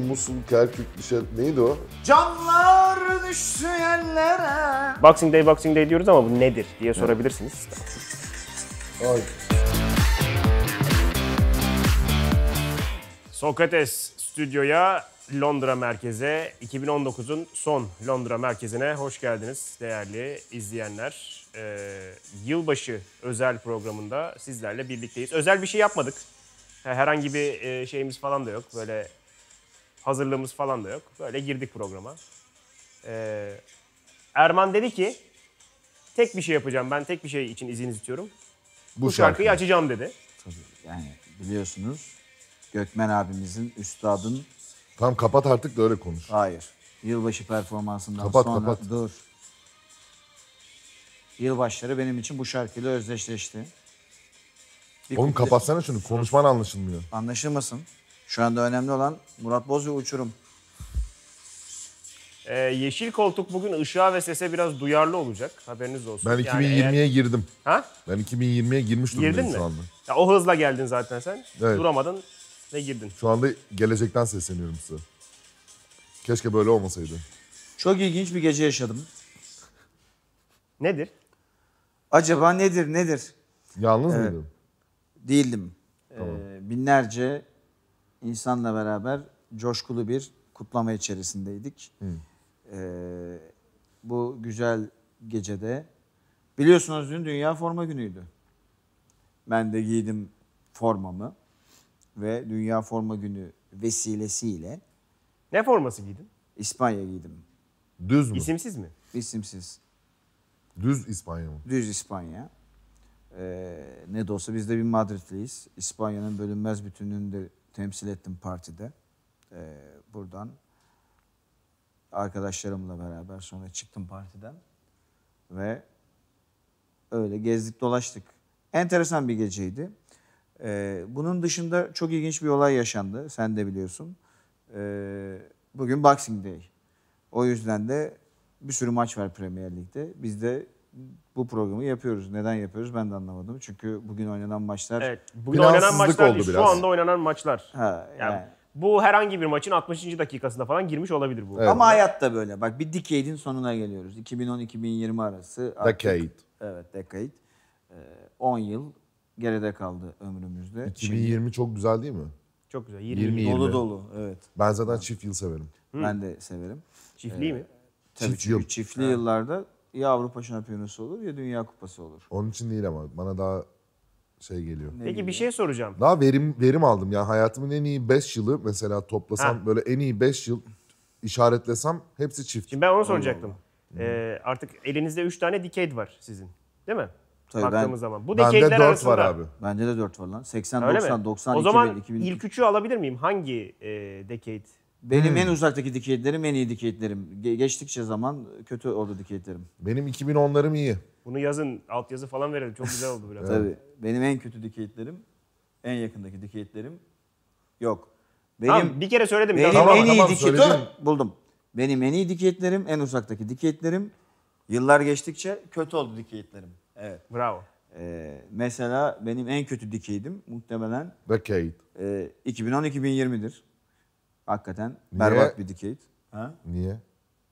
Musul, Kerkük, Dişet neydi o? Camlar düştü yerlere. Boxing Day, Boxing Day diyoruz ama bu nedir diye sorabilirsiniz. Ay. Sokrates stüdyoya Londra merkeze 2019'un son Londra merkezine hoş geldiniz değerli izleyenler. Ee, yılbaşı özel programında sizlerle birlikteyiz. Özel bir şey yapmadık. Herhangi bir e, şeyimiz falan da yok. Böyle Hazırlığımız falan da yok. Böyle girdik programa. Ee, Erman dedi ki tek bir şey yapacağım. Ben tek bir şey için izin istiyorum. Bu, Bu şarkıyı şarkı. açacağım dedi. Tabii yani biliyorsunuz Gökmen abimizin, üstadın... Tam kapat artık da öyle konuş. Hayır. Yılbaşı performansından kapat, sonra... Kapat. Dur. Yılbaşları benim için bu şarkıyla özdeşleşti. Bir Oğlum kapatsana şunu. Konuşman anlaşılmıyor. Anlaşılmasın. Şu anda önemli olan Murat Boz ve uçurum. Ee, yeşil koltuk bugün ışığa ve sese biraz duyarlı olacak. Haberiniz olsun. Ben 2020'ye eğer- girdim. Ha? Ben 2020'ye girmiş durumdayım Girdin mi? şu anda. Ya, o hızla geldin zaten sen. Evet. Duramadın ve girdin. Şu anda gelecekten sesleniyorum size. Keşke böyle olmasaydı. Çok ilginç bir gece yaşadım. Nedir? Acaba nedir nedir? Yalnız mıydın? Değildim. Ee, binlerce insanla beraber coşkulu bir kutlama içerisindeydik. Hı. Ee, bu güzel gecede biliyorsunuz dün dünya forma günüydü. Ben de giydim formamı ve dünya forma günü vesilesiyle ne forması giydin? İspanya giydim. Düz mü? İsimsiz mi? İsimsiz. Düz İspanya mı? Düz İspanya. Ee, ne de olsa biz de bir Madridliyiz. İspanya'nın bölünmez bütünlüğünde temsil ettim partide. E, buradan arkadaşlarımla beraber sonra çıktım partiden ve öyle gezdik dolaştık. Enteresan bir geceydi. Ee, bunun dışında çok ilginç bir olay yaşandı. Sen de biliyorsun. Ee, bugün Boxing Day. O yüzden de bir sürü maç var Premier Lig'de. Biz de bu programı yapıyoruz. Neden yapıyoruz ben de anlamadım. Çünkü bugün oynanan maçlar evet, bugün oynanan maçlar oldu biraz. Şu anda oynanan maçlar. Ha, yani, yani. Bu herhangi bir maçın 60. dakikasında falan girmiş olabilir bu. Evet. Ama hayat da böyle. Bak bir decade'in sonuna geliyoruz. 2010-2020 arası. Artık, Evet decade. 10 ee, yıl geride kaldı ömrümüzde. 2020 Şimdi, çok güzel değil mi? Çok güzel. 20, 20, 20. dolu dolu evet. Ben zaten çift yıl severim. Hı. Ben de severim. Çiftliği ee, mi? Tabii çift yıl. çiftli ha. yıllarda ya Avrupa Şampiyonası olur ya Dünya Kupası olur. Onun için değil ama bana daha şey geliyor. Ne Peki bir şey soracağım. Daha verim verim aldım Yani Hayatımın en iyi 5 yılı mesela toplasam ha. böyle en iyi 5 yıl işaretlesem hepsi çift. Şimdi ben onu soracaktım. Allah. Ee, artık elinizde 3 tane decade var sizin. Değil mi? Tabii Baktığımız ben, zaman. Bu bende 4 arasında, var abi. Bende de 4 var lan. 80, Öyle 90, mi? 90, o 2000, 2000. O zaman 2000, ilk 3'ü alabilir miyim? Hangi e, decade benim hmm. en uzaktaki dikiyetlerim en iyi dikiyetlerim. Ge- geçtikçe zaman kötü oldu dikiyetlerim. Benim 2010'larım iyi. Bunu yazın, altyazı falan verelim. Çok güzel oldu biraz. Tabii. Benim en kötü dikiyetlerim, en yakındaki dikiyetlerim yok. Benim, tamam, bir kere söyledim. Benim tamam, en iyi tamam, dikeyit buldum. Benim en iyi dikiyetlerim, en uzaktaki dikiyetlerim. Yıllar geçtikçe kötü oldu dikiyetlerim. Evet. Bravo. Ee, mesela benim en kötü dikeydim muhtemelen. Decade. E, 2010-2020'dir. Hakikaten niye? berbat bir dikeyt. Ha? Niye?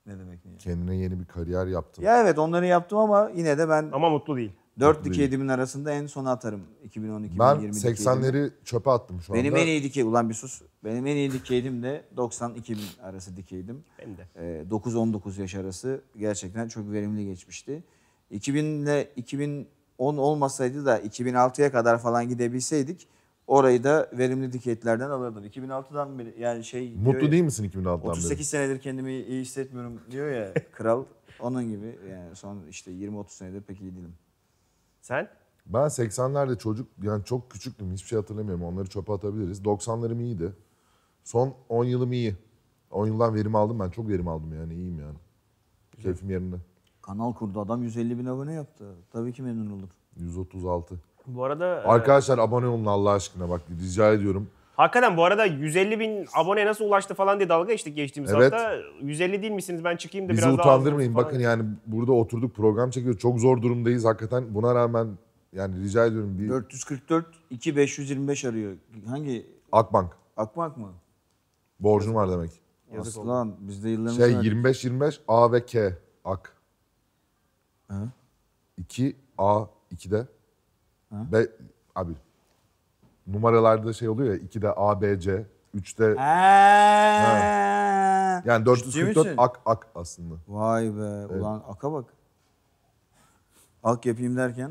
Ne demek niye? Kendine yeni bir kariyer yaptın. Ya evet onları yaptım ama yine de ben... Ama mutlu değil. 4 dikeydimin arasında en sona atarım 2010-2020 Ben 80'leri çöpe attım şu anda. Benim en iyi dikey, ulan bir sus. Benim en iyi dikeydim de 90-2000 arası dikeydim. Ben de. Ee, 9-19 yaş arası gerçekten çok verimli geçmişti. 2000 ile 2010 olmasaydı da 2006'ya kadar falan gidebilseydik Orayı da verimli diketlerden alırdım. 2006'dan beri yani şey... Mutlu ya, değil misin 2006'dan 38 beri? 38 senedir kendimi iyi hissetmiyorum diyor ya kral. Onun gibi yani son işte 20-30 senedir pek iyi değilim. Sen? Ben 80'lerde çocuk yani çok küçüktüm hiçbir şey hatırlamıyorum onları çöpe atabiliriz. 90'larım iyiydi. Son 10 yılım iyi. 10 yıldan verim aldım ben çok verim aldım yani iyiyim yani. Güzel. Keyfim yerinde. Kanal kurdu adam 150 bin abone yaptı. Tabii ki memnun olur. 136. Bu arada... E, Arkadaşlar e... abone olun Allah aşkına bak rica ediyorum. Hakikaten bu arada 150 bin abone nasıl ulaştı falan diye dalga geçtik geçtiğimiz evet. hafta. 150 değil misiniz ben çıkayım da Bizi biraz daha... Bizi utandırmayın bakın yani burada oturduk program çekiyoruz. Çok zor durumdayız hakikaten buna rağmen yani rica ediyorum. Bir... 444 2525 arıyor. Hangi? Akbank. Akbank mı? Borcun var demek. Yazık Aslan bizde yıllarımız Şey 25-25 A ve K. Ak. Hı? 2 A 2 de. Be, abi numaralarda şey oluyor ya 2'de A, B, C, 3'te... Ha. Yani 444 ak ak aslında. Vay be. Evet. Ulan aka bak. Ak yapayım derken.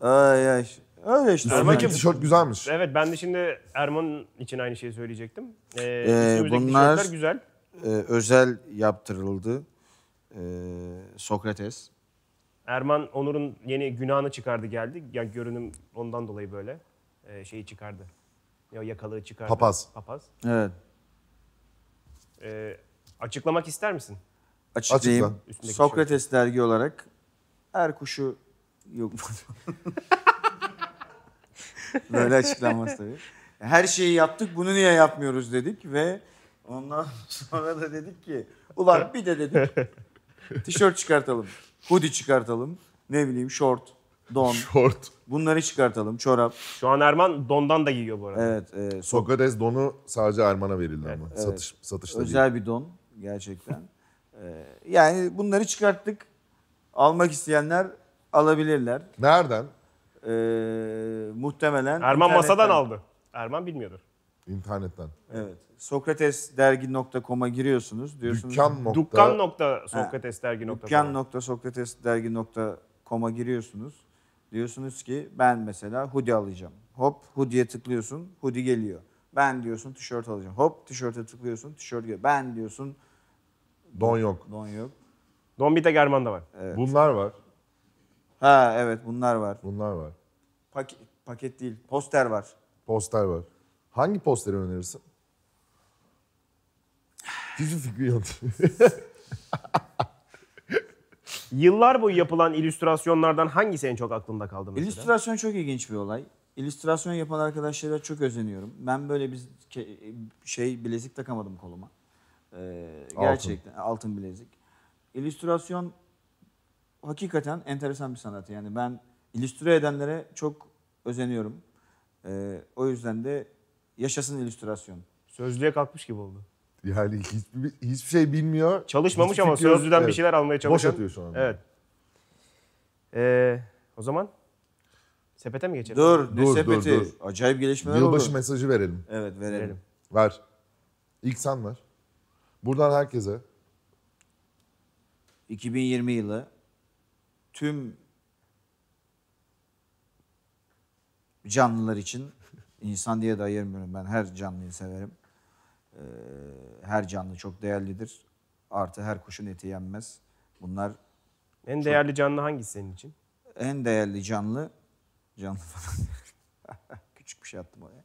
Ay ay. Öyle işte. Erman'cığım tişört güzelmiş. Evet ben de şimdi Erman için aynı şeyi söyleyecektim. Ee, ee, bunlar güzel. E, özel yaptırıldı. Ee, Sokrates. Erman Onur'un yeni günahını çıkardı geldi. Ya görünüm ondan dolayı böyle e, şeyi çıkardı. Ya yakalığı çıkardı. Papaz. Papaz. Evet. E, açıklamak ister misin? Açıklayayım. Açıkla. Sokrates şey. dergi olarak her kuşu yok. böyle açıklanmaz tabii. Her şeyi yaptık bunu niye yapmıyoruz dedik ve ondan sonra da dedik ki ulan bir de dedik tişört çıkartalım. Hoodie çıkartalım. Ne bileyim short, don. Short. Bunları çıkartalım. Çorap. Şu an Erman dondan da giyiyor bu arada. Evet. E, sok Sokrates donu sadece Erman'a verildi ama. Evet. Satış, satışta Özel değil. bir don gerçekten. ee, yani bunları çıkarttık. Almak isteyenler alabilirler. Nereden? Ee, muhtemelen. Erman masadan aldı. Erman bilmiyordur. İnternetten. Evet. Sokratesdergi.com'a giriyorsunuz. Diyorsunuz Dükkan nokta. nokta. Dükkan nokta Dükkan.sokratesdergi.com'a giriyorsunuz. Diyorsunuz ki ben mesela hoodie alacağım. Hop hoodie'ye tıklıyorsun. Hoodie geliyor. Ben diyorsun tişört alacağım. Hop tişörte tıklıyorsun. Tişört geliyor. Ben diyorsun don yok. Don yok. Don bir de german da var. Evet. Bunlar var. Ha evet bunlar var. Bunlar var. Paket, paket değil. Poster var. Poster var. Hangi posteri önerirsin? Dizi fikri yok. Yıllar boyu yapılan illüstrasyonlardan hangisi en çok aklında kaldı mesela? İllüstrasyon çok ilginç bir olay. İllüstrasyon yapan arkadaşlara çok özeniyorum. Ben böyle bir şey bilezik takamadım koluma. Ee, Altın. gerçekten altın bilezik. İllüstrasyon hakikaten enteresan bir sanat. Yani ben illüstre edenlere çok özeniyorum. Ee, o yüzden de Yaşasın illüstrasyon. Sözlüğe kalkmış gibi oldu. Yani hiçbir, hiçbir şey bilmiyor. Çalışmamış hiçbir ama sözlüden evet. bir şeyler almaya çalışıyor. Boş atıyor şu anda. Evet. Ee, o zaman sepete mi geçelim? Dur, ne dur, sepeti? Dur, dur. Acayip gelişmeler Yılbaşı oldu. Yılbaşı mesajı verelim. Evet, verelim. verelim. Ver. İlk sen ver. Buradan herkese. 2020 yılı tüm canlılar için İnsan diye de ayırmıyorum ben. Her canlıyı severim. Ee, her canlı çok değerlidir. Artı her kuşun eti yenmez. Bunlar en çok... değerli canlı hangisi senin için? En değerli canlı canlı falan. Küçük bir şey attım oraya.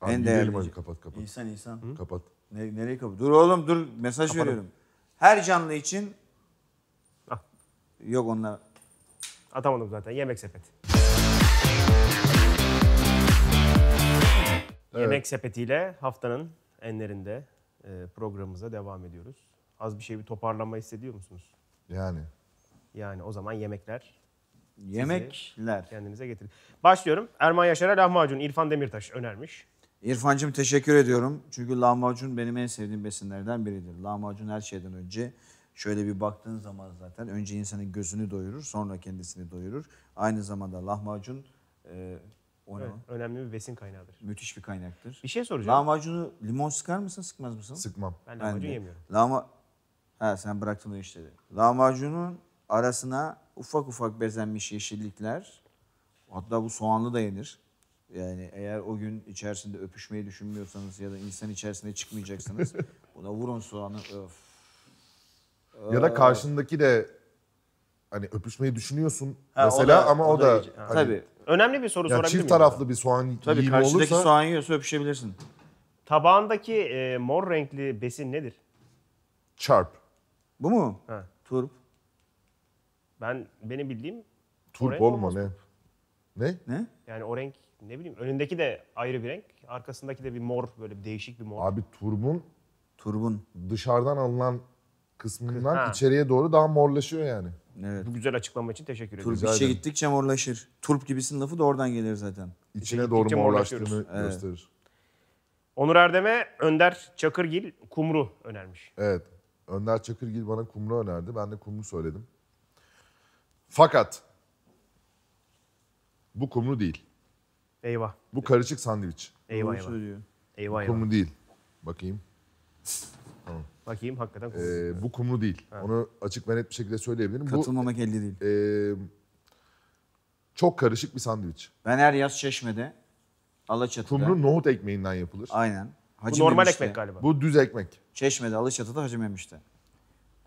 Abi en değerli hadi, kapat kapat. İnsan insan. Hı? Kapat. Ne, nereye kapat? Dur oğlum dur mesaj Kapadım. veriyorum. Her canlı için ah. yok onlar. Atamadım zaten yemek sepeti. Evet. Yemek sepetiyle haftanın enlerinde e, programımıza devam ediyoruz. Az bir şey bir toparlama hissediyor musunuz? Yani. Yani o zaman yemekler Yemekler. Kendinize getirin. Başlıyorum. Erman Yaşar'a lahmacun İrfan Demirtaş önermiş. İrfancığım teşekkür ediyorum. Çünkü lahmacun benim en sevdiğim besinlerden biridir. Lahmacun her şeyden önce şöyle bir baktığın zaman zaten önce insanın gözünü doyurur, sonra kendisini doyurur. Aynı zamanda lahmacun e, o Evet, önemli bir besin kaynağıdır. Müthiş bir kaynaktır. Bir şey soracağım. Lahmacunu limon sıkar mısın sıkmaz mısın? Sıkmam. Ben lahmacun de. yemiyorum. Lahma... Ha sen bıraktın o işleri. Lahmacunun arasına ufak ufak bezenmiş yeşillikler hatta bu soğanlı da yenir. Yani eğer o gün içerisinde öpüşmeyi düşünmüyorsanız ya da insan içerisinde çıkmayacaksınız buna vurun soğanı öf. Ya da karşındaki de hani öpüşmeyi düşünüyorsun ha, mesela o da, ama o, o da, da hani, tabii Önemli bir soru sorabilir miyim? Çift taraflı bir soğan Tabii yiyimi karşıdaki soğan yiyorsa öpüşebilirsin. Tabağındaki e, mor renkli besin nedir? çarp. Bu mu? Ha. Turp. Ben benim bildiğim Turp Oraya olma ne? Ne? Ne? yani o renk ne bileyim önündeki de ayrı bir renk, arkasındaki de bir mor böyle bir değişik bir mor. Abi turbun Turbun. dışarıdan alınan kısmından Ha. içeriye doğru daha morlaşıyor yani. Evet. Bu güzel açıklama için teşekkür ederim. Turp işe gittikçe morlaşır. Turp gibisin lafı da oradan gelir zaten. İçine doğru morlaştığını evet. gösterir. Onur Erdem'e Önder Çakırgil Kumru önermiş. Evet. Önder Çakırgil bana Kumru önerdi. Ben de Kumru söyledim. Fakat bu Kumru değil. Eyvah. Bu karışık sandviç. Eyvah Kumru eyvah. Eyvah Kumru değil. Bakayım. Bakayım hakikaten kumlu. Ee, bu kumlu değil. Ha. Onu açık ve net bir şekilde söyleyebilirim. Katılmamak bu, elde değil. E, çok karışık bir sandviç. Ben her yaz Çeşme'de Alaçatı'da. Kumru nohut ekmeğinden yapılır. Aynen. Hacı bu normal Memiş'te. ekmek galiba. Bu düz ekmek. Çeşme'de, Alaçatı'da, Hacı Memiş'te.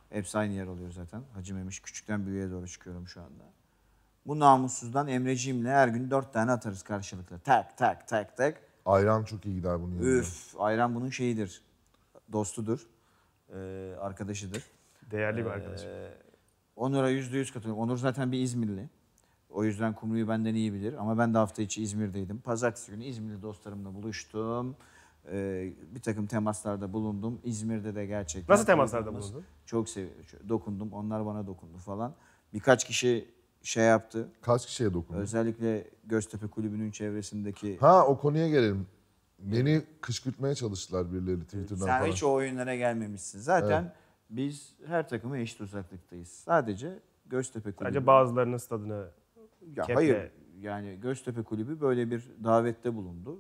Hepsi aynı yer oluyor zaten. Hacı Memiş küçükten büyüğe doğru çıkıyorum şu anda. Bu namussuzdan Emreciğimle her gün dört tane atarız karşılıklı. Tak tak tak tak. Ayran çok iyi gider bunun yanına. Üf, ayran bunun şeyidir, dostudur e, arkadaşıdır. Değerli bir e, arkadaş. Ee, Onur'a yüzde yüz katılıyorum. Onur zaten bir İzmirli. O yüzden Kumru'yu benden iyi bilir. Ama ben de hafta içi İzmir'deydim. Pazartesi günü İzmirli dostlarımla buluştum. Ee, bir takım temaslarda bulundum. İzmir'de de gerçekten... Nasıl temaslarda bulundun? Çok seviyorum. Dokundum. Onlar bana dokundu falan. Birkaç kişi şey yaptı. Kaç kişiye dokundu? Özellikle Göztepe Kulübü'nün çevresindeki... Ha o konuya gelelim. Beni kışkırtmaya çalıştılar birileri Twitter'dan Sen falan. hiç o oyunlara gelmemişsin. Zaten evet. biz her takımı eşit uzaklıktayız. Sadece Göztepe Kulübü. Sadece bazılarının stadını ya keple... Hayır yani Göztepe Kulübü böyle bir davette bulundu.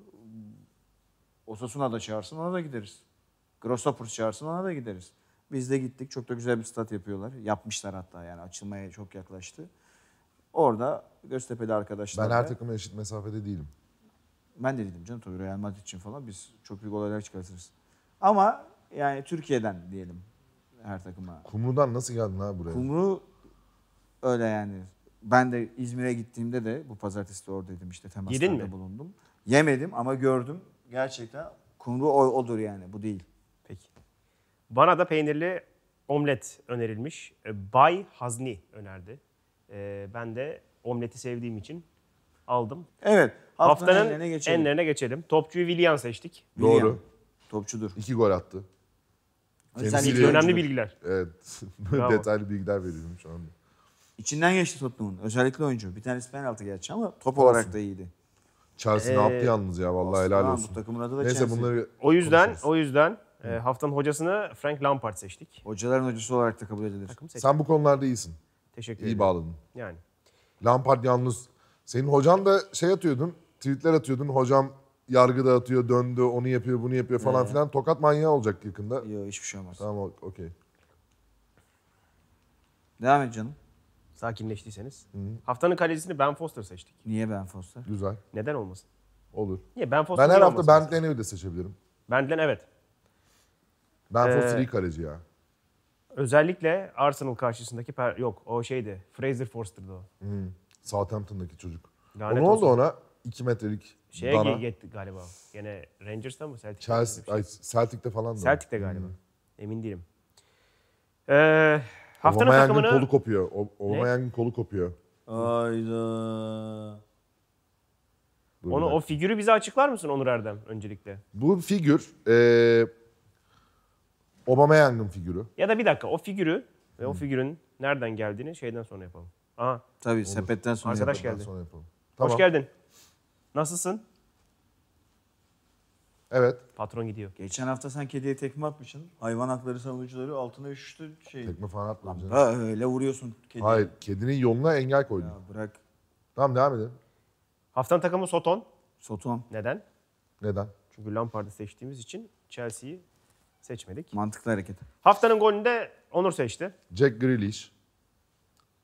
Osasuna da çağırsın ona da gideriz. Grosopers çağırsın ona da gideriz. Biz de gittik. Çok da güzel bir stat yapıyorlar. Yapmışlar hatta yani açılmaya çok yaklaştı. Orada Göztepe'li arkadaşlar. Ben her takıma eşit mesafede değilim. Ben de dedim canım tabii Real Madrid için falan biz çok büyük olaylar çıkartırız. Ama yani Türkiye'den diyelim her takıma. Kumru'dan nasıl geldin abi buraya? Kumru öyle yani. Ben de İzmir'e gittiğimde de bu pazartesi de oradaydım işte temaslarda bulundum. Yemedim ama gördüm. Gerçekten kumru o, odur yani bu değil. Peki. Bana da peynirli omlet önerilmiş. Bay Hazni önerdi. Ee, ben de omleti sevdiğim için aldım. Evet. Haftanın, haftanın enlerine, geçelim. enlerine geçelim. Topçuyu Willian seçtik. Willian. Doğru. Topçudur. İki gol attı. Sen Bilgi, önemli bilgiler. Evet. Detaylı bilgiler veriyorum şu anda. İçinden geçti Tottenham'ın. Özellikle oyuncu. Bir tanesi penaltı gerçi ama top olarak da iyiydi. Chelsea ee, ne yaptı yalnız ya vallahi olsun, helal olsun. Bu takımın adı da Neyse Chelsea. bunları O yüzden konuşuruz. o yüzden e, haftanın hocasını Frank Lampard seçtik. Hocaların hocası olarak da kabul edilir. Sen bu konularda iyisin. Teşekkür ederim. İyi bağladın. Yani. Lampard yalnız senin hocan da şey atıyordun, tweetler atıyordun. Hocam yargıda atıyor, döndü, onu yapıyor, bunu yapıyor falan He. filan. Tokat manyağı olacak yakında. Yok hiçbir şey olmaz. Tamam, okey. Devam et canım. Sakinleştiyseniz. Hı. Haftanın kalecisini Ben Foster seçtik. Niye Ben Foster? Güzel. Neden olmasın? Olur. Niye Ben Foster Ben her hafta olmasın? Bentley'i de seçebilirim. Benden evet. Ben Ee, Foster iyi kaleci ya. Özellikle Arsenal karşısındaki per- yok o şeydi. Fraser Forster'dı o. Southampton'daki çocuk. Lanet o ne oldu ona? 2 metrelik Şeye dana. gitti galiba. Yine Rangers'ta mı? Celtic'te Chelsea, mi? Şey? ay, Celtic'te falan da. Celtic'te galiba. Hmm. Emin değilim. Ee, haftanın Aubameyang'ın takımını... kolu kopuyor. O- Aubameyang'ın kolu kopuyor. Ayda. Onu, o figürü bize açıklar mısın Onur Erdem öncelikle? Bu figür e, Aubameyang'ın figürü. Ya da bir dakika o figürü ve o hmm. figürün nereden geldiğini şeyden sonra yapalım. Aa. Tabii Olur. sepetten sonra Arkadaş geldi. Sonra yapalım. Tamam. Hoş geldin. Nasılsın? Evet. Patron gidiyor. Geçen hafta sen kediye tekme atmışsın. Hayvan hakları savunucuları altına üşüştü. Şey. Tekme falan atmadım. Ha, öyle vuruyorsun kediye. Hayır kedinin yoluna engel koydun. Ya bırak. Tamam devam edelim. Haftanın takımı Soton. Soton. Neden? Neden? Çünkü Lampard'ı seçtiğimiz için Chelsea'yi seçmedik. Mantıklı hareket. Haftanın golünü de Onur seçti. Jack Grealish.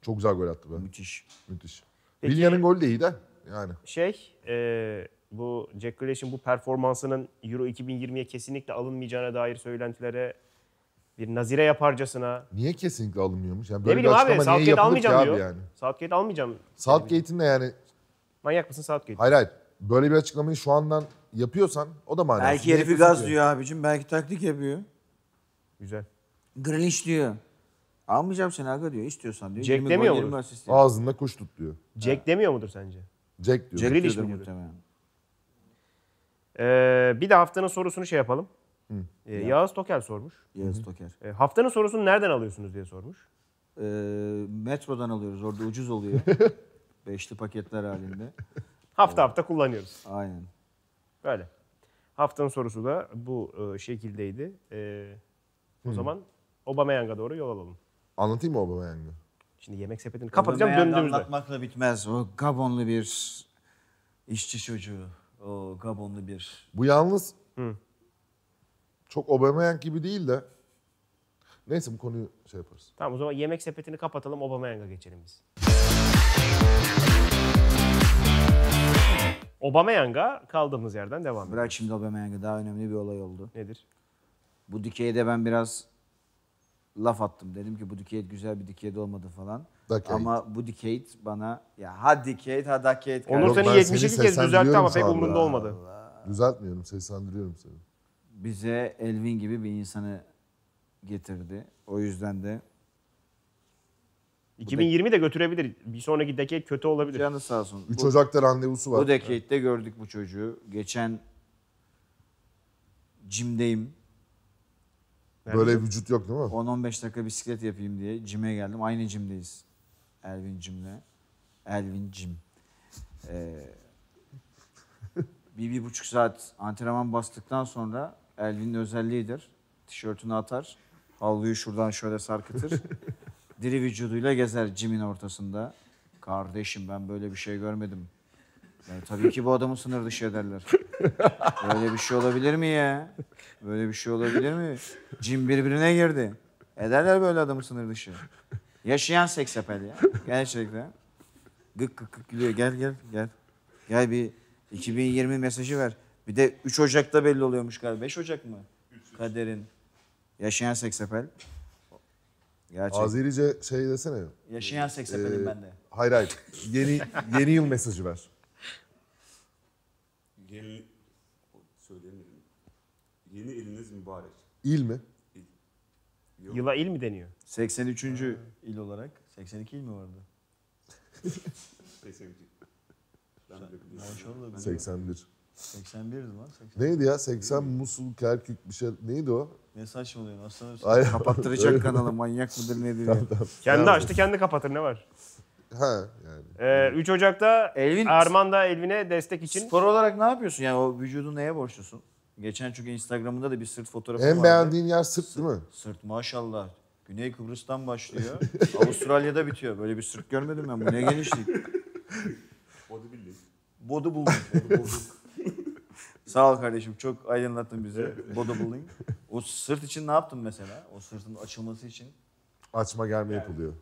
Çok güzel gol attı be. Müthiş. Müthiş. Peki, Bilya'nın golü de iyi de yani. Şey, e, bu Jack Grealish'in bu performansının Euro 2020'ye kesinlikle alınmayacağına dair söylentilere bir nazire yaparcasına. Niye kesinlikle alınmıyormuş? Yani böyle ne bileyim bir abi Southgate almayacağım abi diyor. Yani? Southgate almayacağım. Southgate'in de yani. Manyak mısın Southgate? Hayır hayır. Böyle bir açıklamayı şu andan yapıyorsan o da manyak. Belki herifi gazlıyor abicim. Belki taktik yapıyor. Güzel. Grealish diyor. Almayacağım seni aga diyor. İstiyorsan diyor. Jack demiyor mudur? Ağzında kuş tut diyor. Jack demiyor mudur sence? Jack diyor. Jack Grealish diyor? muhtemelen. Ee, bir de haftanın sorusunu şey yapalım. Ee, Yağız Toker sormuş. Yağız Toker. Ee, haftanın sorusunu nereden alıyorsunuz diye sormuş. Ee, metrodan alıyoruz. Orada ucuz oluyor. Beşli paketler halinde. Hafta hafta kullanıyoruz. Aynen. Böyle. Haftanın sorusu da bu e, şekildeydi. Ee, o zaman Obama Obameyang'a doğru yol alalım. Anlatayım mı Obama Yang'ı? Şimdi yemek sepetini kapatacağım Obama döndüğümüzde. anlatmakla bitmez. O Gabonlu bir işçi çocuğu. O Gabonlu bir... Bu yalnız Hı. çok Obama Yang gibi değil de Neyse bu konuyu şey yaparız. Tamam o zaman yemek sepetini kapatalım Obama Yang'a geçelim biz. Obama Yang'a kaldığımız yerden devam edelim. Bırak şimdi obama Aubameyang'ı daha önemli bir olay oldu. Nedir? Bu dikeyde ben biraz laf attım. Dedim ki bu Decade güzel bir Decade olmadı falan. Decade. Ama bu Decade bana ya ha Decade ha Decade. Onur seni 72 seni kez düzeltti ama pek umurunda olmadı. Allah. Düzeltmiyorum, seslendiriyorum seni. Bize Elvin gibi bir insanı getirdi. O yüzden de 2020 de götürebilir. Bir sonraki decade kötü olabilir. Canı sağ olsun. 3 Ocak'ta randevusu var. Bu decade'de gördük bu çocuğu. Geçen Jim'deyim. Böyle Neredeyse vücut yok değil mi? 10-15 dakika bisiklet yapayım diye cime geldim. Aynı cimdeyiz. Elvin cimle. Elvin cim. Ee, bir, bir buçuk saat antrenman bastıktan sonra Elvin'in özelliğidir. Tişörtünü atar. Havluyu şuradan şöyle sarkıtır. Diri vücuduyla gezer cimin ortasında. Kardeşim ben böyle bir şey görmedim. Yani tabii ki bu adamı sınır dışı ederler. Böyle bir şey olabilir mi ya? Böyle bir şey olabilir mi? Cin birbirine girdi. Ederler böyle adamı sınır dışı. Yaşayan seksapel ya. Gerçekten. Gık gık gık gülüyor. Gel gel gel. Gel bir 2020 mesajı ver. Bir de 3 Ocak'ta belli oluyormuş galiba. 5 Ocak mı? Kaderin. Yaşayan seksapel. Gerçek. Azerice şey desene. Yaşayan seksepelim ee, ben de. Hayır hayır. Yeni yeni yıl mesajı ver. Yeni, söyleyemedim. Yeni iliniz mübarek. İl mi? Yok. Yıla il mi deniyor? 83. il olarak. 82 il mi vardı? 82. Ben de biliyorum. 81. 81'di lan. 81. Neydi ya? 80 Musul, Kerkük bir şey. Neydi o? Ne saçmalıyorsun aslanım? Kapattıracak kanalı manyak mıdır nedir? Tamam, Kendi açtı kendi kapatır ne var? Ha yani. Ee, 3 Ocak'ta Elvin, Erman da Elvin'e destek için. Spor olarak ne yapıyorsun? Yani o vücudu neye borçlusun? Geçen çünkü Instagram'ında da bir sırt fotoğrafı vardı. En beğendiğin yer sırt değil mi? Sırt maşallah. Güney Kıbrıs'tan başlıyor. Avustralya'da bitiyor. Böyle bir sırt görmedim ben. Bu ne genişlik. Bodybuilding. Bodybuilding. Sağ ol kardeşim. Çok aydınlattın bizi. Bodybuilding. O sırt için ne yaptın mesela? O sırtın açılması için. Açma germe yapılıyor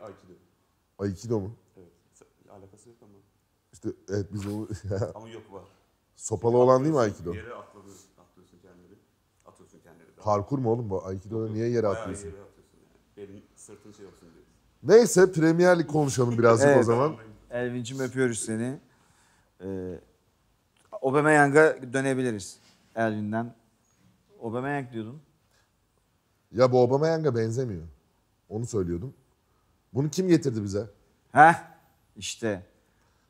de Aikido. Aikido mu? Evet. Alakası yok ama. İşte evet biz onu... ama yok var. Sopalı olan değil mi Aikido? Yere atlıyorsun, atlıyorsun kendini. Atıyorsun kendini. Daha. Parkur mu oğlum bu? Aikido'da niye yere atıyorsun? Bayağı yere atıyorsun yani. Elin sırtın şey olsun diye. Neyse Premier Lig konuşalım birazcık evet. o zaman. Elvin'cim öpüyoruz seni. Ee, Aubameyang'a dönebiliriz Elvin'den. Aubameyang diyordun. Ya bu Aubameyang'a benzemiyor. Onu söylüyordum. Bunu kim getirdi bize? Heh işte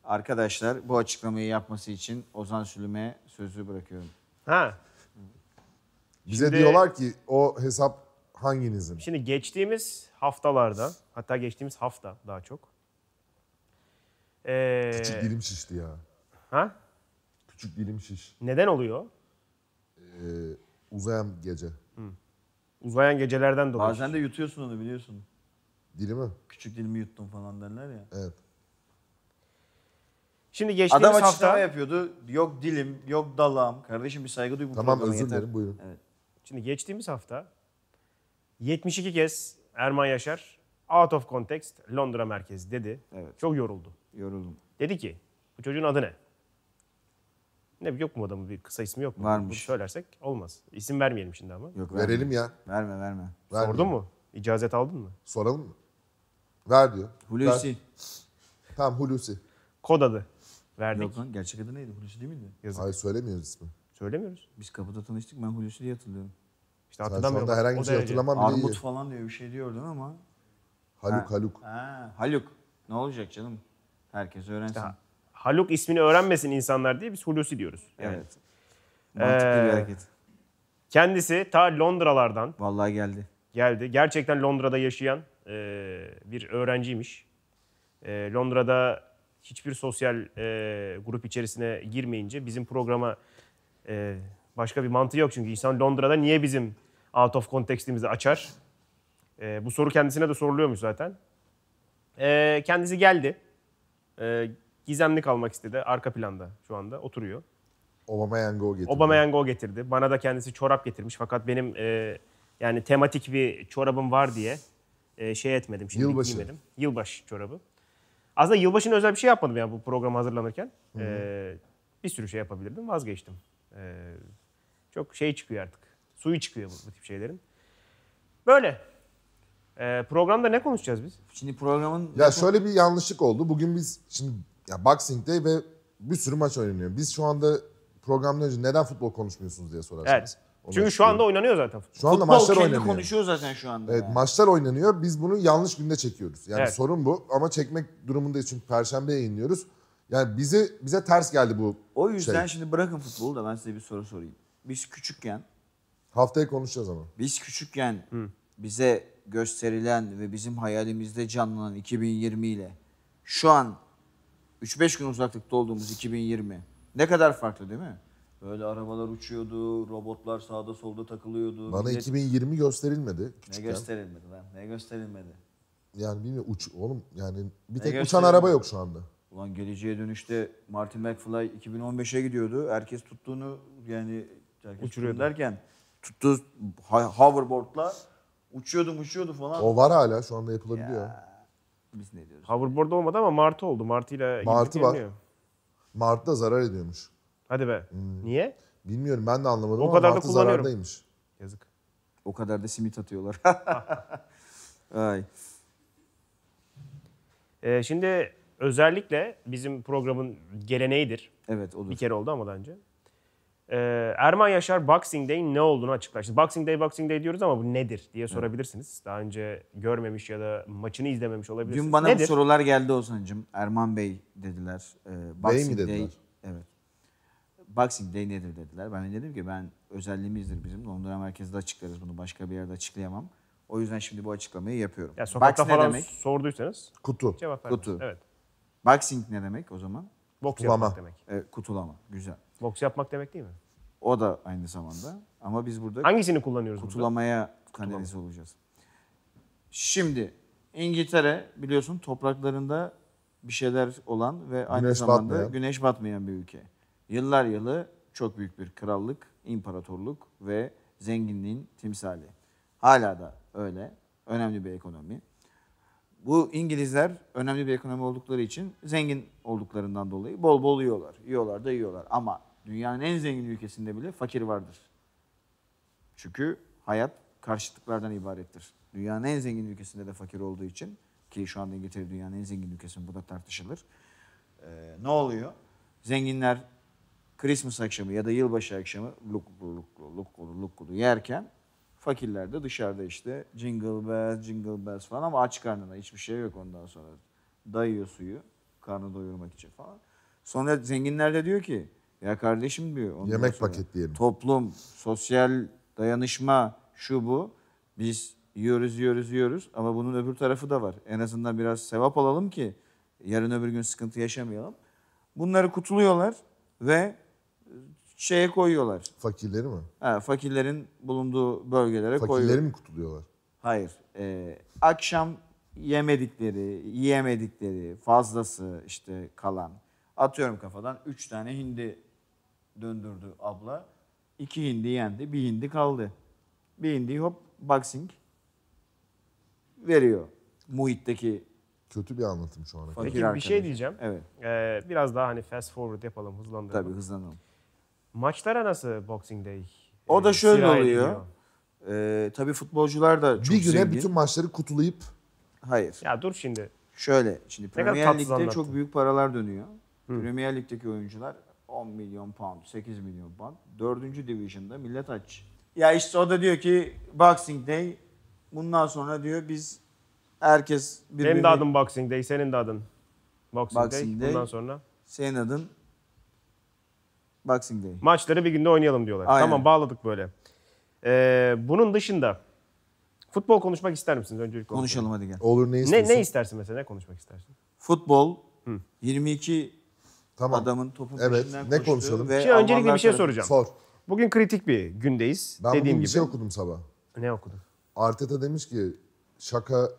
arkadaşlar bu açıklamayı yapması için Ozan Sülüm'e sözü bırakıyorum. Ha. Bize Şimdi- diyorlar ki o hesap hanginizin? Şimdi geçtiğimiz haftalarda, hatta geçtiğimiz hafta daha çok. Ee, Küçük dilim şişti ya. ha? Küçük dilim şiş. Neden oluyor? Ee, uzayan gece. Uzayan gecelerden dolayı. Bazen de yutuyorsun onu biliyorsun. Dilimi. Küçük dilimi yuttum falan derler ya. Evet. Şimdi geçtiğimiz Adam hafta... açıklama yapıyordu. Yok dilim, yok dalağım. Kardeşim bir saygı duy bu Tamam programa, özür yeter. dilerim buyurun. Evet. Şimdi geçtiğimiz hafta 72 kez Erman Yaşar out of context Londra merkezi dedi. Evet. Çok yoruldu. Yoruldum. Dedi ki bu çocuğun adı ne? Ne yok mu adamın bir kısa ismi yok mu? Varmış. Bunu söylersek olmaz. İsim vermeyelim şimdi ama. Yok Verelim ya. Verme verme. Vermeyeyim. Sordun mu? İcazet aldın mı? Soralım mı? Ver diyor. Hulusi. Ver. Tamam Hulusi. Kod adı verdik. Yok lan gerçek adı neydi? Hulusi değil miydi? Yazık. Hayır söylemiyoruz ismi. Söylemiyoruz. Biz kapıda tanıştık ben Hulusi diye hatırlıyorum. İşte Sen şu anda herhangi bir şey hatırlamam bile Armut iyi. falan diyor, bir şey diyordun ama. Haluk ha. Haluk. Ha, Haluk. Ne olacak canım? Herkes öğrensin. İşte, Haluk ismini öğrenmesin insanlar diye biz Hulusi diyoruz. Evet. Mantıklı ee, bir hareket. Kendisi ta Londralardan. Vallahi geldi. Geldi. Gerçekten Londra'da yaşayan e, bir öğrenciymiş. E, Londra'da hiçbir sosyal e, grup içerisine girmeyince bizim programa e, başka bir mantığı yok. Çünkü insan Londra'da niye bizim out of context'imizi açar? E, bu soru kendisine de soruluyormuş zaten. E, kendisi geldi. E, gizemli kalmak istedi. Arka planda şu anda oturuyor. Obama Yango getirdi. Obama Yango getirdi. Bana da kendisi çorap getirmiş. Fakat benim e, yani tematik bir çorabım var diye e, şey etmedim. Şimdi Yılbaşı. Giymedim. Yılbaşı çorabı. Aslında yılbaşına özel bir şey yapmadım yani bu programı hazırlanırken. E, bir sürü şey yapabilirdim. Vazgeçtim. E, çok şey çıkıyor artık. Suyu çıkıyor bu, bu tip şeylerin. Böyle. E, programda ne konuşacağız biz? Şimdi programın... Ya şöyle bir yanlışlık oldu. Bugün biz şimdi ya Boxing Day ve bir sürü maç oynanıyor. Biz şu anda programdan önce neden futbol konuşmuyorsunuz diye sorarsanız. Evet. Onu Çünkü şu anda oynanıyor zaten. Şu anda Futbol maçlar kendi oynanıyor. konuşuyor zaten şu anda. Evet, yani. maçlar oynanıyor. Biz bunu yanlış günde çekiyoruz. Yani Evet. sorun bu ama çekmek durumunda için perşembe yayınlıyoruz. Yani bize bize ters geldi bu. O yüzden Şey. şimdi bırakın futbolu da ben size bir soru sorayım. Biz küçükken, Haftaya konuşacağız ama. biz küçükken bize gösterilen ve bizim hayalimizde canlanan 2020 ile şu an 3-5 gün uzaklıkta olduğumuz 2020 ne kadar farklı değil mi? Böyle arabalar uçuyordu, robotlar sağda solda takılıyordu. Bana Millet... 2020 gösterilmedi küçükken. Ne gösterilmedi lan? Ne gösterilmedi? Yani bilmiyorum uç oğlum yani bir tek ne uçan araba yok şu anda. Ulan geleceğe dönüşte Martin McFly 2015'e gidiyordu. Herkes tuttuğunu yani herkes uçuruyor derken tuttuğu hoverboard'la uçuyordu, uçuyordu falan. O var hala şu anda yapılabiliyor. Ya. Biz ne diyoruz? Hoverboard olmadı ama Martı oldu. Martı ile Martı var. Martı da zarar ediyormuş. Hadi be. Hmm. Niye? Bilmiyorum ben de anlamadım o ama kadar da zarardaymış. Yazık. O kadar da simit atıyorlar. Ay. Ee, şimdi özellikle bizim programın geleneğidir. Evet olur. Bir kere oldu ama daha önce. Ee, Erman Yaşar Boxing Day'in ne olduğunu açıklar. Şimdi Boxing Day, Boxing Day diyoruz ama bu nedir diye sorabilirsiniz. Daha önce görmemiş ya da maçını izlememiş olabilirsiniz. Dün bana nedir? bu sorular geldi Ozan'cığım. Erman Bey dediler. Ee, Boxing Bey mi dediler? Day, evet. Boxing Day nedir dediler. Ben dedim ki ben özelliğimizdir bizim. Londra merkezde açıklarız bunu. Başka bir yerde açıklayamam. O yüzden şimdi bu açıklamayı yapıyorum. Ya sokakta Box falan ne demek? sorduysanız kutu. Cevap Kutu. Evet. Boxing ne demek o zaman? Boks Kutulama. yapmak demek. E, kutulama. Güzel. Boks yapmak demek değil mi? O da aynı zamanda. Ama biz burada Hangisini kullanıyoruz kutulamaya kanalize olacağız. Şimdi İngiltere biliyorsun topraklarında bir şeyler olan ve aynı Güneş zamanda batmayan. güneş batmayan bir ülke. Yıllar yılı çok büyük bir krallık, imparatorluk ve zenginliğin timsali. Hala da öyle. Önemli bir ekonomi. Bu İngilizler önemli bir ekonomi oldukları için zengin olduklarından dolayı bol bol yiyorlar. Yiyorlar da yiyorlar. Ama dünyanın en zengin ülkesinde bile fakir vardır. Çünkü hayat karşıtlıklardan ibarettir. Dünyanın en zengin ülkesinde de fakir olduğu için ki şu anda İngiltere dünyanın en zengin ülkesi bu da tartışılır. Ee, ne oluyor? Zenginler Christmas akşamı ya da yılbaşı akşamı lukulu lukulu lukulu lukulu yerken fakirler de dışarıda işte jingle bells jingle bells falan ama aç karnına hiçbir şey yok ondan sonra. Dayıyor suyu karnı doyurmak için falan. Sonra zenginler de diyor ki ya kardeşim diyor. Ondan Yemek sonra, paketleyelim. Toplum, sosyal dayanışma şu bu. Biz yiyoruz yiyoruz yiyoruz ama bunun öbür tarafı da var. En azından biraz sevap alalım ki yarın öbür gün sıkıntı yaşamayalım. Bunları kutuluyorlar ve şeye koyuyorlar. Fakirleri mi? Ha, fakirlerin bulunduğu bölgelere Fakirleri koyuyorlar. Fakirleri mi kutuluyorlar? Hayır. E, akşam yemedikleri, yiyemedikleri, fazlası işte kalan. Atıyorum kafadan üç tane hindi döndürdü abla. İki hindi yendi, bir hindi kaldı. Bir hindi hop boxing veriyor. Muhit'teki Kötü bir anlatım şu ana kadar. Peki bir şey diyeceğim. Evet. Ee, biraz daha hani fast forward yapalım, hızlandıralım. Tabii hızlandıralım. Maçlara nasıl Boxing Day? O da e, şöyle oluyor. ediyor? E, tabii futbolcular da çok bir güne zengin. bütün maçları kutulayıp Hayır. Ya dur şimdi. Şöyle şimdi Premier Lig'de anlattın. çok büyük paralar dönüyor. Premier Lig'deki oyuncular 10 milyon pound, 8 milyon pound. dördüncü division'da millet aç. Ya işte o da diyor ki Boxing Day bundan sonra diyor biz herkes Benim de adım Boxing Day, senin de adın Boxing, Boxing Day. Day. Bundan sonra senin adın Boxing Day. Maçları bir günde oynayalım diyorlar. Aynen. Tamam bağladık böyle. Ee, bunun dışında futbol konuşmak ister misiniz? Öncelikle konuşalım hadi gel. Olur ne istersin? Ne, ne istersin mesela? Ne konuşmak istersin? Futbol, Hı. 22 tamam. adamın topun evet. peşinden ne konuşalım? Ve Şimdi öncelikle bir şey soracağım. Sor. Bugün kritik bir gündeyiz. Ben Dediğim bugün gibi. bir şey okudum sabah. Ne okudun? Arteta demiş ki şaka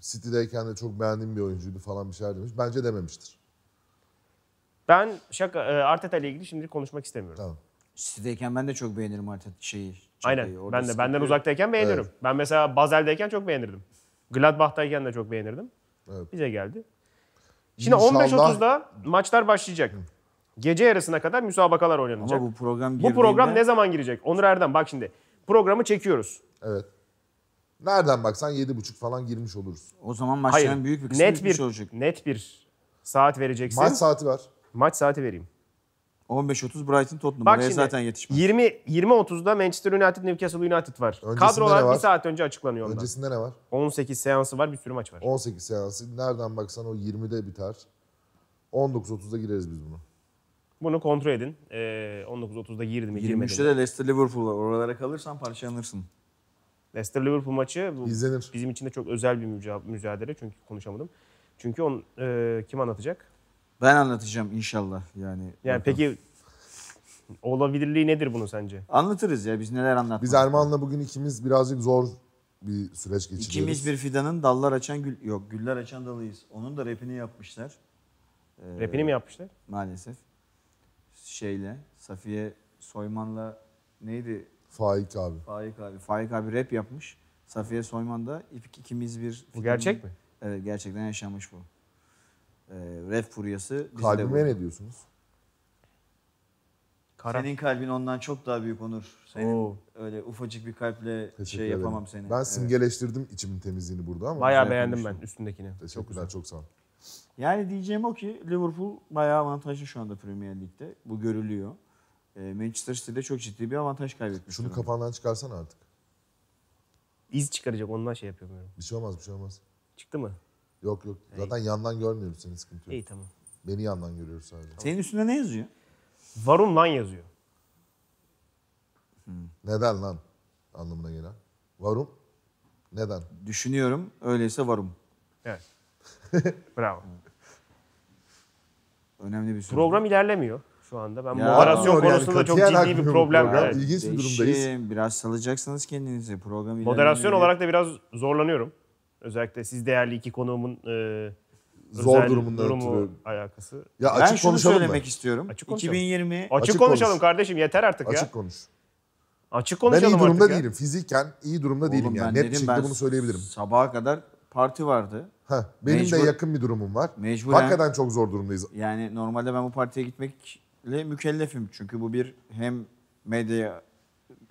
City'deyken de çok beğendiğim bir oyuncuydu falan bir şeyler demiş. Bence dememiştir. Ben şaka e, Arteta ile ilgili şimdi konuşmak istemiyorum. Tamam. City'deyken ben de çok beğenirim Arteta şeyi. Aynen. Orada ben de benden yok. uzaktayken beğenirim. Evet. Ben mesela Bazel'deyken çok beğenirdim. Gladbach'tayken de çok beğenirdim. Evet. Bize geldi. Şimdi İnşallah... 15.30'da maçlar başlayacak. Gece yarısına kadar müsabakalar oynanacak. Ama bu program Bu program ne zaman girecek? Onur Erdem bak şimdi. Programı çekiyoruz. Evet. Nereden baksan 7.30 falan girmiş oluruz. O zaman maçların Hayır. büyük bir kısmı net bir, şey olacak. Net bir saat vereceksin. Maç saati var. Maç saati vereyim. 15.30 Brighton Tottenham. Bak Oraya şimdi, zaten yetişmez. 20 20.30'da Manchester United Newcastle United var. Öncesinde Kadrolar var? bir saat önce açıklanıyor ondan. Öncesinde ne var? 18 seansı var, bir sürü maç var. 18 seansı. Nereden baksan o 20'de biter. 19.30'da gireriz biz bunu. Bunu kontrol edin. Ee, 19.30'da girdim. mi 23'te de Leicester Liverpool var. Oralara kalırsan parçalanırsın. Leicester Liverpool maçı bu İzlenir. bizim için de çok özel bir mücadele çünkü konuşamadım. Çünkü on e, kim anlatacak? Ben anlatacağım inşallah yani. Yani peki olabilirliği nedir bunu sence? Anlatırız ya biz neler anlattık. Biz Erman'la bugün ikimiz birazcık zor bir süreç geçiriyoruz. İkimiz bir fidanın dallar açan gül yok güller açan dalıyız. Onun da repini yapmışlar. Ee, Rapini mi yapmışlar? Maalesef. Şeyle Safiye Soyman'la neydi? Faik abi. Faik abi. Faik abi rap yapmış. Safiye Soyman da ikimiz bir... Bu gerçek mi? Evet gerçekten yaşanmış bu e, ee, rap furyası. bizde Kalbime ne diyorsunuz? Kara- Senin kalbin ondan çok daha büyük Onur. Senin Oo. öyle ufacık bir kalple şey Teşekkür şey ederim. yapamam seni. Ben Evet. simgeleştirdim içimin temizliğini burada ama. Bayağı beğendim ben üstündekini. Teşekkürler çok sağ ol. Yani diyeceğim o ki Liverpool bayağı avantajlı şu anda Premier Lig'de. Bu görülüyor. E, Manchester City'de çok ciddi bir avantaj kaybetmiş. Şunu durumda. çıkarsan artık. İz çıkaracak ondan şey yapıyorum. yani. Bir şey olmaz bir şey olmaz. Çıktı mı? Yok yok. Zaten yandan görmüyorum seni sıkıntı yok. İyi tamam. Beni yandan görüyoruz sadece. Senin üstünde ne yazıyor? Varum lan yazıyor. Hmm. Neden lan anlamına gelen. Varum. Neden? Düşünüyorum. Öyleyse varum. Evet. Bravo. Önemli bir soru. Program ilerlemiyor şu anda. Ben Ya, moderasyon Akmıyor yani, konusunda çok ciddi bir bu problem. program. Evet. İlginç bir durumdayız. Değişim, Biraz salacaksınız kendinizi. Program ilerlemiyor. Moderasyon olarak da biraz zorlanıyorum. Özellikle siz değerli iki konuğumun e, zor durumundan durumu ötürü. alakası. Ya açık ben şunu konuşalım söylemek mı? istiyorum. Açık konuşalım. 2020 açık, açık konuşalım konuş. kardeşim yeter artık açık ya. Açık konuş. Açık konuşalım Ben iyi durumda değilim. Ya. Fiziken iyi durumda Oğlum, değilim yani. Net bir şekilde bunu söyleyebilirim. Sabaha kadar parti vardı. Heh, benim Mecbur, de yakın bir durumum var. Mecburen. Hakikaten çok zor durumdayız. Yani normalde ben bu partiye gitmekle mükellefim. Çünkü bu bir hem medya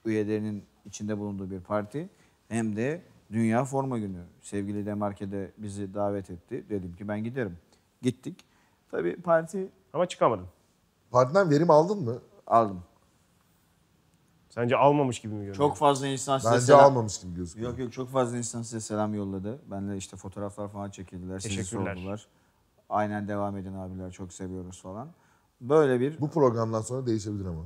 üyelerinin içinde bulunduğu bir parti hem de Dünya Forma Günü. Sevgili Demarke bizi davet etti. Dedim ki ben giderim. Gittik. Tabii parti... Ama çıkamadın. Partiden verim aldın mı? Aldım. Sence almamış gibi mi görünüyor? Çok fazla insan size Bence selam... almamış gibi gözüküyor. Yok yok çok fazla insan size selam yolladı. Benle işte fotoğraflar falan çekildiler. Sizi sordular. Aynen devam edin abiler çok seviyoruz falan. Böyle bir... Bu programdan sonra değişebilir ama.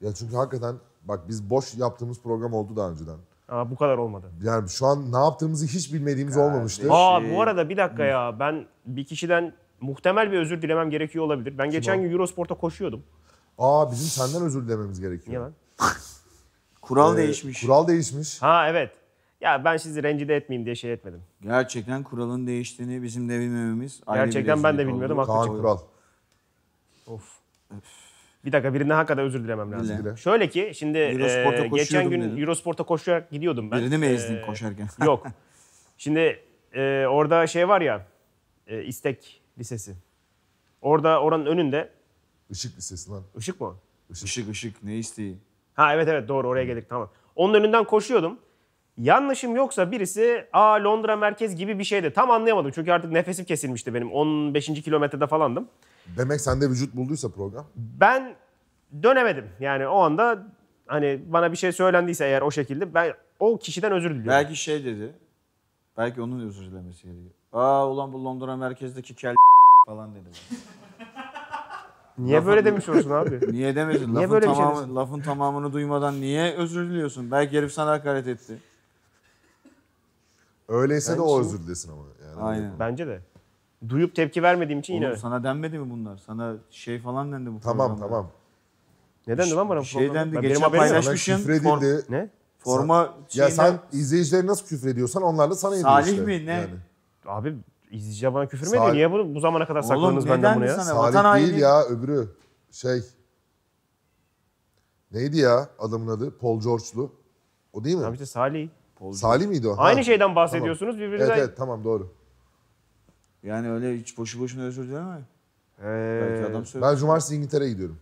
Ya çünkü hakikaten bak biz boş yaptığımız program oldu daha önceden. Ama bu kadar olmadı. Yani şu an ne yaptığımızı hiç bilmediğimiz yani olmamıştı. Aa bu arada bir dakika ya ben bir kişiden muhtemel bir özür dilemem gerekiyor olabilir. Ben Kim geçen o? gün Eurosport'a koşuyordum. Aa bizim senden özür dilememiz gerekiyor. Niye lan? kural ee, değişmiş. Kural değişmiş. Ha evet. Ya ben sizi rencide etmeyeyim diye şey etmedim. Gerçekten kuralın değiştiğini bizim de bilmememiz. Gerçekten ben de bilmiyordum. Haklı kural. Of. Öf. Bir dakika birinden hakikaten özür dilemem lazım. Dile. Şöyle ki şimdi e, geçen gün dedim. Eurosport'a koşarak gidiyordum ben. Birini mi e, ezdin ee, koşarken? yok. Şimdi e, orada şey var ya e, İstek Lisesi. Orada oranın önünde. Işık Lisesi lan. Işık mı? Işık ışık, ışık. ne isteği? Ha evet evet doğru oraya geldik tamam. Onun önünden koşuyordum. Yanlışım yoksa birisi a Londra merkez gibi bir şeydi. Tam anlayamadım çünkü artık nefesim kesilmişti benim. 15. kilometrede falandım. Demek sende vücut bulduysa program. Ben dönemedim. Yani o anda hani bana bir şey söylendiyse eğer o şekilde ben o kişiden özür diliyorum. Belki şey dedi. Belki onun özür dilemesi gerekiyor. Aa ulan bu Londra merkezdeki kel falan dedi. Niye lafın, böyle demiş olsun abi? Niye demedin? Niye lafın, şey tamamı, şey lafın tamamını duymadan niye özür diliyorsun? Belki herif sana hakaret etti. Öyleyse Belki de o özür dilesin ama. Yani Aynen. Bence de duyup tepki vermediğim için Oğlum, yine. sana denmedi mi bunlar? Sana şey falan dendi bu Tamam tamam. Neden lan bana bu Şey programda? dendi, Ben- geçen Paylaşmışsın, Sana Ne? Forma Ya sen izleyicileri nasıl küfür ediyorsan onlar da sana ediyor Salih işte. mi, ne? Yani. Abi izleyiciler bana küfür mü ediyor? Niye bunu bu zamana kadar sakladınız neden benden bunu ya? sana? Salih Vatan değil ya öbürü. Şey. Neydi ya adamın adı? Paul George'lu. O değil mi? Abi işte Salih. Salih miydi o? Ha. Aynı şeyden bahsediyorsunuz birbirinize. Evet evet tamam doğru. Yani öyle hiç boşu boşuna özür dileme. Ee, Belki adam söylüyor. Ben cumartesi İngiltere'ye gidiyorum.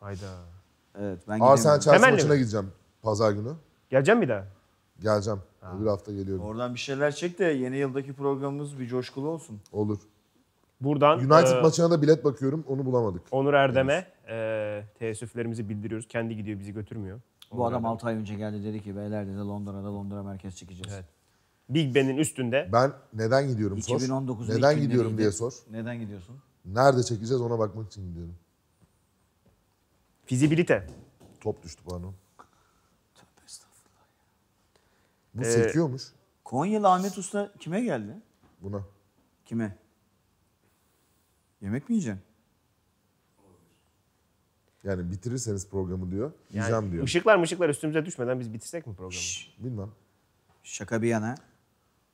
Hayda. Evet ben Aa sen gidemiyorum. Chelsea Hemen maçına mi? gideceğim pazar günü. Geleceğim bir daha. Geleceğim. Ha. Bir hafta geliyorum. Oradan bir şeyler çek de yeni yıldaki programımız bir coşkulu olsun. Olur. Buradan United e, maçına da bilet bakıyorum. Onu bulamadık. Onur Erdem'e e, teessüflerimizi bildiriyoruz. Kendi gidiyor bizi götürmüyor. Bu adam Erdem. 6 ay önce geldi dedi ki beyler dedi Londra'da Londra merkez çekeceğiz. Evet. Big Ben'in üstünde. Ben neden gidiyorum sor. 2019 Neden gidiyorum neydi? diye sor. Neden gidiyorsun? Nerede çekeceğiz ona bakmak için gidiyorum. Fizibilite. Top düştü pardon. Tövbe estağfurullah. Bu ee, sekiyormuş. Konyalı Ahmet Usta kime geldi? Buna. Kime? Yemek mi yiyeceksin? Yani bitirirseniz programı diyor. Yani yiyeceğim diyor. Işıklar mışıklar üstümüze düşmeden biz bitirsek mi programı? Şş. Bilmem. Şaka bir yana.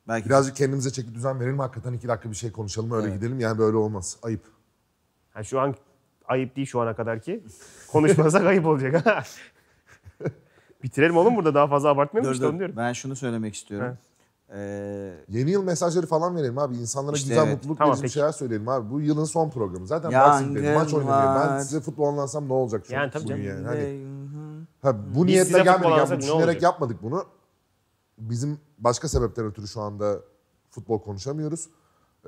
Belki Birazcık kendimize çekip düzen verelim. Hakikaten iki dakika bir şey konuşalım öyle Evet. gidelim. Yani böyle olmaz. Ayıp. Ha, şu an ayıp değil şu ana kadar ki. Konuşmazsak ayıp olacak. Bitirelim oğlum burada daha fazla abartmayalım Dur, işte dur. diyorum. Ben şunu söylemek istiyorum. Ee, Yeni yıl mesajları falan verelim abi. İnsanlara İşte güzel evet. mutluluk Tamam, verici şeyler söyleyelim abi. Bu yılın son programı. Zaten Yangın Maç oynanıyor. Ben size futbol anlatsam ne olacak şu Yani tabii canım. yani. Hani, ha, bu Biz niyetle size gelmedik. futbol Yani düşünerek olacak? yapmadık bunu bizim başka sebepler ötürü şu anda futbol konuşamıyoruz.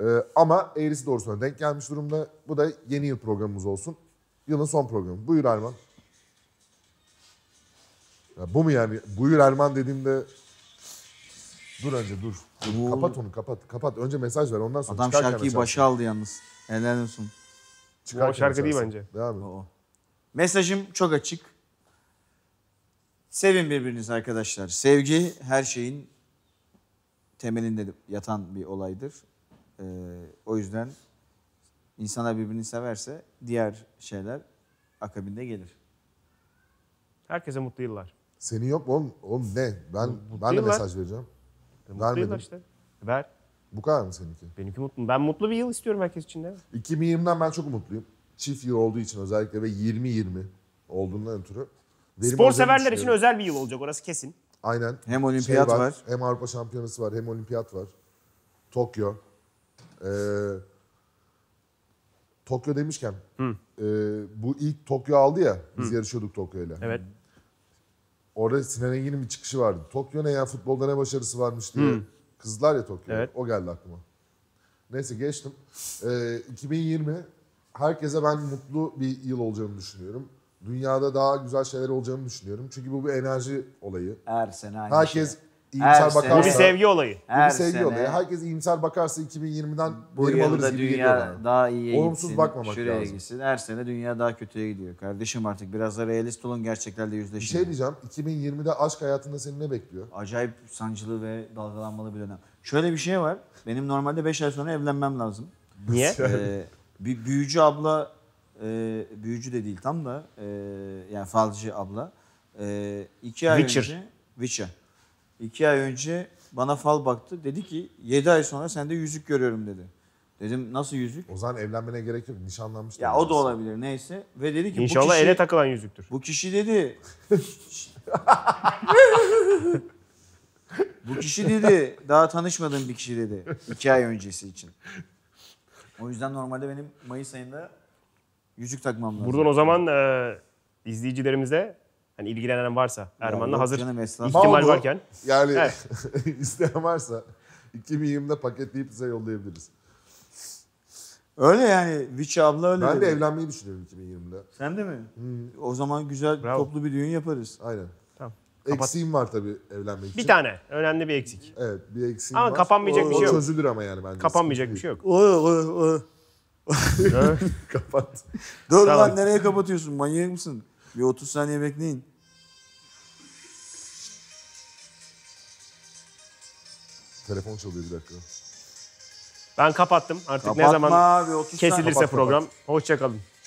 Ee, ama eğrisi doğrusuna denk gelmiş durumda. Bu da yeni yıl programımız olsun. Yılın son programı. Buyur Erman. Ya bu mu yani? Buyur Erman dediğimde... Dur önce dur. dur. Kapat onu kapat. Kapat. Önce mesaj ver ondan sonra Adam çıkarken şarkıyı açarsın. başa aldı yalnız. Helal olsun. Bu o şarkı değil bence. Devam et. Mesajım çok açık. Sevin birbirinizi arkadaşlar. Sevgi her şeyin temelinde yatan bir olaydır. Ee, o yüzden insanlar birbirini severse diğer şeyler akabinde gelir. Herkese mutlu yıllar. Seni yok mu oğlum? Oğlum ne? Ben, mutlu ben de yıllar. mesaj vereceğim. E, mutlu Vermedim. yıllar işte. E, ver. Bu kadar mı seninki? Benimki mutlu. Ben mutlu bir yıl istiyorum herkes için de. 2020'den ben çok mutluyum. Çift yıl olduğu için özellikle ve 2020 olduğundan ötürü. Verim Spor severler için özel bir yıl olacak orası kesin. Aynen. Hem şey olimpiyat şey var, var. Hem Avrupa Şampiyonası var, hem olimpiyat var. Tokyo. Ee, Tokyo demişken, e, bu ilk Tokyo aldı ya, biz Hı. yarışıyorduk ile. Evet. Orada Sinan Engin'in bir çıkışı vardı. Tokyo ne ya, futbolda ne başarısı varmış diye. Hı. Kızlar ya Tokyo. Evet. O geldi aklıma. Neyse geçtim. Ee, 2020 herkese ben mutlu bir yıl olacağını düşünüyorum dünyada daha güzel şeyler olacağını düşünüyorum. Çünkü bu bir enerji olayı. Her sene aynı Herkes şey. iyimser Her bakarsa. Bu bir sevgi olayı. Bu bir Her sevgi sene. olayı. Herkes iyimser bakarsa 2020'den Bu verim alırız gibi geliyor dünya bana. daha iyiye Olumsuz gitsin, bakmamak şuraya lazım. gitsin. Her sene dünya daha kötüye gidiyor. Kardeşim artık biraz da realist olun gerçeklerle yüzleşin. Bir şey diyeceğim. 2020'de aşk hayatında seni ne bekliyor? Acayip sancılı ve dalgalanmalı bir dönem. Şöyle bir şey var. Benim normalde 5 ay sonra evlenmem lazım. Niye? Ee, bir büyücü abla e, büyücü de değil tam da e, yani falcı abla. E, iki ay Witcher. önce Witcher. İki ay önce bana fal baktı. Dedi ki 7 ay sonra sende yüzük görüyorum dedi. Dedim nasıl yüzük? O zaman evlenmene gerek yok. Nişanlanmış. Ya o da olabilir neyse. Ve dedi ki bu İnşallah kişi, ele takılan yüzüktür. bu kişi dedi bu kişi dedi daha tanışmadığım bir kişi dedi. İki ay öncesi için. O yüzden normalde benim Mayıs ayında Yüzük takmam lazım. Buradan o zaman e, izleyicilerimize hani ilgilenen varsa Erman'la yok hazır canım, ihtimal Oldu. varken. Yani Evet. isteyen varsa 2020'de paketleyip bize yollayabiliriz. Öyle yani Vici abla öyle Ben de evlenmeyi düşünüyorum 2020'de. Sen de mi? O zaman güzel Bravo. toplu bir düğün yaparız. Aynen. Tamam. Kapat. Eksiğim var tabii evlenmek için. Bir tane önemli bir eksik. Evet bir eksiğim Ama var. kapanmayacak bir şey o yok. çözülür ama yani bence. Kapanmayacak bir şey yok. O, o, o. Kapat. Dur tamam. lan nereye kapatıyorsun? Manyak mısın? Bir 30 saniye bekleyin. Telefon çalıyor bir dakika. Ben kapattım. Artık Kapatma ne zaman abi, 30 kesilirse kapat, program. Hoşçakalın.